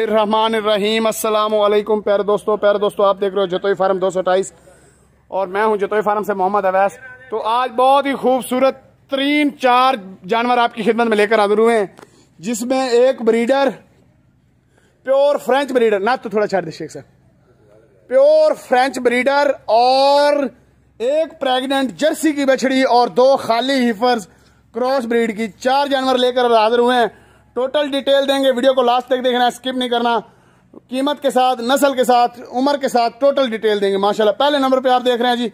रहमान रहीम अस्सलाम वालेकुम प्यारे दोस्तों प्यारे दोस्तों आप देख रहे हो जतोई फार्म दो और मैं हूं जतोई फार्म से मोहम्मद अवैस तो आज बहुत ही खूबसूरत तीन चार जानवर आपकी खिदमत में लेकर हाजिर हुए हैं जिसमें एक ब्रीडर प्योर फ्रेंच ब्रीडर ना तो थोड़ा छाट दीजिए सर प्योर फ्रेंच ब्रीडर और एक प्रेगनेंट जर्सी की बछड़ी और दो खाली हिफर्स क्रॉस ब्रीड की चार जानवर लेकर हाजिर हुए हैं टोटल डिटेल देंगे वीडियो को लास्ट तक देखना स्किप नहीं करना कीमत के साथ नस्ल के साथ उम्र के साथ टोटल डिटेल देंगे माशाल्लाह पहले नंबर पे आप देख रहे हैं जी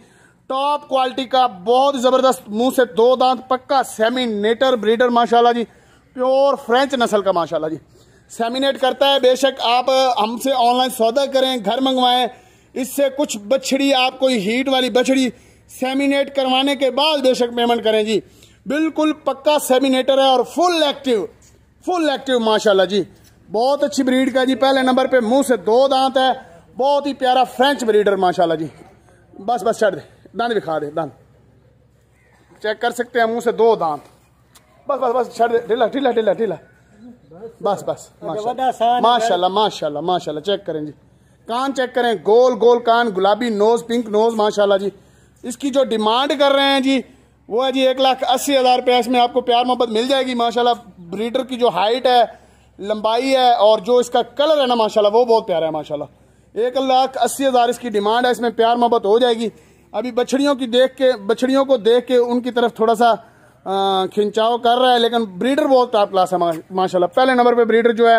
टॉप क्वालिटी का बहुत ज़बरदस्त मुंह से दो दांत पक्का सेमिनेटर ब्रीडर माशाल्लाह जी प्योर फ्रेंच नस्ल का माशाल्लाह जी सेमिनेट करता है बेशक आप हमसे ऑनलाइन सौदा करें घर मंगवाएं इससे कुछ बछड़ी आप कोई हीट वाली बछड़ी सेमिनेट करवाने के बाद बेशक पेमेंट करें जी बिल्कुल पक्का सेमिनेटर है और फुल एक्टिव फुल एक्टिव माशाल्लाह जी बहुत अच्छी ब्रीड का जी पहले नंबर पे मुंह से दो दांत है बहुत ही प्यारा फ्रेंच ब्रीडर माशाल्लाह जी बस बस छड़ दे दांत दिखा दे दांत चेक कर सकते हैं मुंह से दो दांत बस बस बस छड़ दे ढीला ढीला ढीला ढीला बस बस माशाल्लाह माशाल्लाह माशाल्लाह चेक करें जी कान चेक करें गोल गोल कान गुलाबी नोज पिंक नोज माशाल्लाह जी इसकी जो डिमांड कर रहे हैं जी वो है जी एक लाख अस्सी हज़ार रुपया इसमें आपको प्यार मोहब्बत मिल जाएगी माशाल्लाह ब्रीडर की जो हाइट है लंबाई है और जो इसका कलर है ना माशाल्लाह वो बहुत प्यारा है माशाल्लाह एक लाख अस्सी हज़ार इसकी डिमांड है इसमें प्यार मोहब्बत हो जाएगी अभी बछड़ियों की देख के बछड़ियों को देख के उनकी तरफ थोड़ा सा खिंचाव कर रहा है लेकिन ब्रीडर बहुत टॉप क्लास है माशाल्लाह पहले नंबर पर ब्रीडर जो है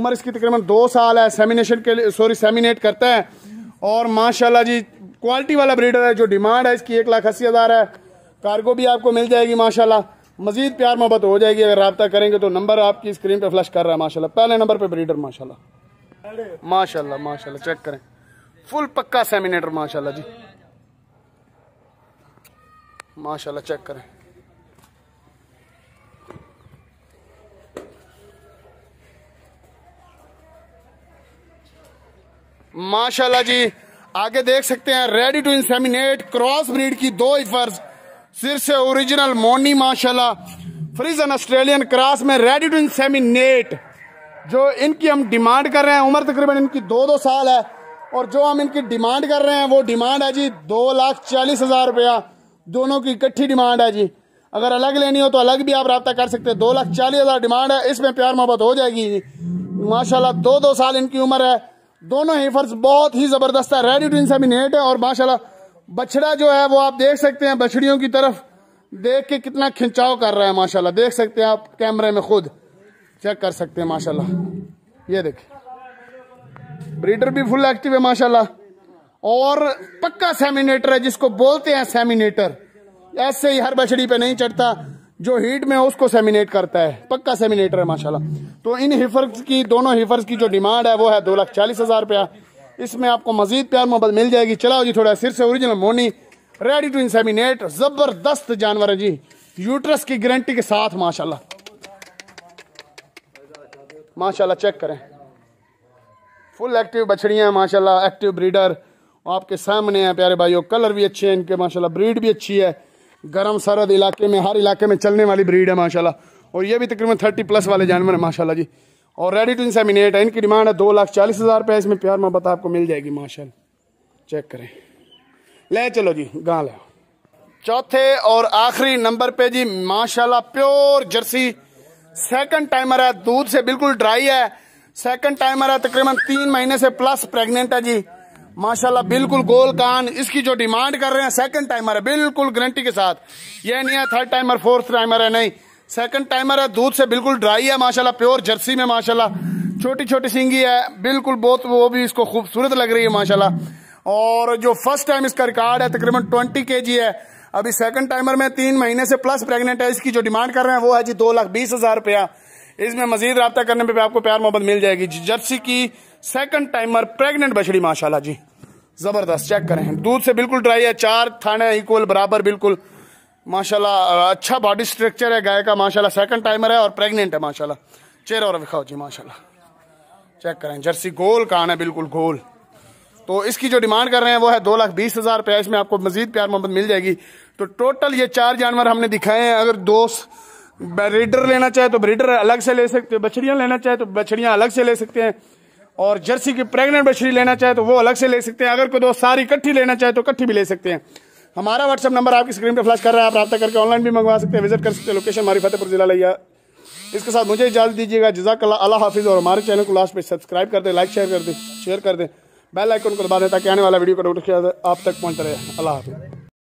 उम्र इसकी तकरीबन दो साल है सेमिनेशन के लिए सॉरी सेमिनेट करता है और माशाल्लाह जी क्वालिटी वाला ब्रीडर है जो डिमांड है इसकी एक लाख अस्सी हज़ार है कार्गो भी आपको मिल जाएगी माशाल्लाह मजीद प्यार मोहब्बत हो जाएगी अगर रबता करेंगे तो नंबर आपकी स्क्रीन पर फ्लश कर रहा है माशा पहले नंबर पर ब्रीडर माशा माशा माशा चेक करें फुल पक्का सेमिनेटर माशा जी माशा चेक करें माशाल्लाह जी आगे देख सकते हैं ready to inseminate cross breed की दो इफर्स सिर से ओरिजिनल मोनी माशाल्लाह फ्रीजन ऑस्ट्रेलियन क्रॉस में रेडी टू सेमिनेट जो इनकी हम डिमांड कर रहे हैं उम्र तकरीबन इनकी दो दो साल है और जो हम इनकी डिमांड कर रहे हैं वो डिमांड है जी दो लाख चालीस हज़ार रुपया दोनों की इकट्ठी डिमांड है जी अगर अलग लेनी हो तो अलग भी आप रबा कर सकते हैं दो लाख चालीस हज़ार डिमांड है इसमें प्यार मोहब्बत हो जाएगी जी माशाल्लाह दो दो साल इनकी उम्र है दोनों ही फर्ज बहुत ही ज़बरदस्त है रेडी टू इन सेमिनेट है और माशाल्लाह बछड़ा जो है वो आप देख सकते हैं बछड़ियों की तरफ देख के कितना खिंचाव कर रहा है माशाल्लाह देख सकते हैं आप कैमरे में खुद चेक कर सकते हैं माशाल्लाह ये देखिए ब्रीडर भी फुल एक्टिव है माशाल्लाह और पक्का सेमिनेटर है जिसको बोलते हैं सेमिनेटर ऐसे ही हर बछड़ी पे नहीं चढ़ता जो हीट में उसको सेमिनेट करता है पक्का सेमिनेटर है माशाल्लाह तो इन हिफर्स की दोनों हिफर्स की जो डिमांड है वो है दो लाख चालीस हजार रुपया इसमें आपको मजीद प्यार मोहब्बत मिल जाएगी चलाओ जी थोड़ा सिर से ओरिजिनल मोनी रेडी टू इंसेमिनेट ज़बरदस्त जानवर है जी यूट्रस की गारंटी के साथ माशाल्लाह माशाल्लाह चेक करें फुल एक्टिव बछड़ियाँ माशाल्लाह एक्टिव ब्रीडर आपके सामने हैं प्यारे भाइयों कलर भी अच्छे हैं इनके माशाल्लाह ब्रीड भी अच्छी है गर्म सरद इलाके में हर इलाके में चलने वाली ब्रीड है माशाल्लाह और ये भी तकरीबन थर्टी प्लस वाले जानवर है माशाल्लाह जी और रेडी टू इंसेमिनेट है इनकी डिमांड है दो लाख चालीस हज़ार रुपये इसमें प्यार मोहब्बत आपको मिल जाएगी माशा चेक करें ले चलो जी गाँव लो चौथे और आखिरी नंबर पे जी माशाल्लाह प्योर जर्सी सेकंड टाइमर है दूध से बिल्कुल ड्राई है सेकंड टाइमर है तकरीबन तीन महीने से प्लस प्रेग्नेंट है जी माशाल्लाह बिल्कुल गोल कान इसकी जो डिमांड कर रहे हैं सेकंड टाइमर है बिल्कुल गारंटी के साथ ये नहीं है थर्ड टाइमर फोर्थ टाइमर है नहीं सेकंड टाइमर है दूध से बिल्कुल ड्राई है माशाल्लाह प्योर जर्सी में माशाल्लाह छोटी छोटी सिंगी है बिल्कुल बहुत वो भी इसको खूबसूरत लग रही है माशाल्लाह और जो फर्स्ट टाइम इसका रिकॉर्ड है तकरीबन ट्वेंटी के है अभी सेकंड टाइमर में तीन महीने से प्लस प्रेगनेंट है इसकी जो डिमांड कर रहे हैं वो है जी दो लाख बीस हजार रुपया इसमें मजीद रबता करने पर आपको प्यार मोहब्बत मिल जाएगी जर्सी की सेकंड टाइमर प्रेगनेंट बछड़ी माशाला जी जबरदस्त चेक करें दूध से बिल्कुल ड्राई है चार थाने इक्वल बराबर बिल्कुल माशाल्लाह अच्छा बॉडी स्ट्रक्चर है गाय का माशाल्लाह सेकंड टाइमर है और प्रेग्नेंट है माशाल्लाह चेहरा और दिखाओ जी माशाल्लाह चेक करें जर्सी गोल कान है बिल्कुल गोल तो इसकी जो डिमांड कर रहे हैं वो है दो लाख बीस हज़ार रुपया इसमें आपको मजीद प्यार मोहब्बत मिल जाएगी तो टोटल ये चार जानवर हमने दिखाए हैं अगर दो ब्रीडर लेना चाहे तो ब्रीडर अलग से ले सकते हैं बछड़ियाँ लेना चाहे तो बछड़ियाँ अलग से ले सकते हैं और जर्सी की प्रेगनेंट बछड़ी लेना चाहे तो वो अलग से ले सकते हैं अगर कोई दोस्त सारी इकट्ठी लेना चाहे तो इकट्ठी भी ले सकते हैं हमारा व्हाट्सअप नंबर आपकी स्क्रीन पर फ्लैश कर रहा है आप रब्ता करके ऑनलाइन भी मंगवा सकते हैं विजिट कर सकते हैं लोकेशन हमारी फतेहपुर जिला लिया इसके साथ मुझे इजाज़त दीजिएगा जजाक अल्लाह हाफिज़ और हमारे चैनल को लास्ट में सब्सक्राइब कर दें लाइक शेयर कर दें शेयर कर दें बेल आइकन को दबा दें ताकि आने वाला वीडियो का नोटिफिकेशन आप तक पहुंचता रहे अल्लाह हाफिज़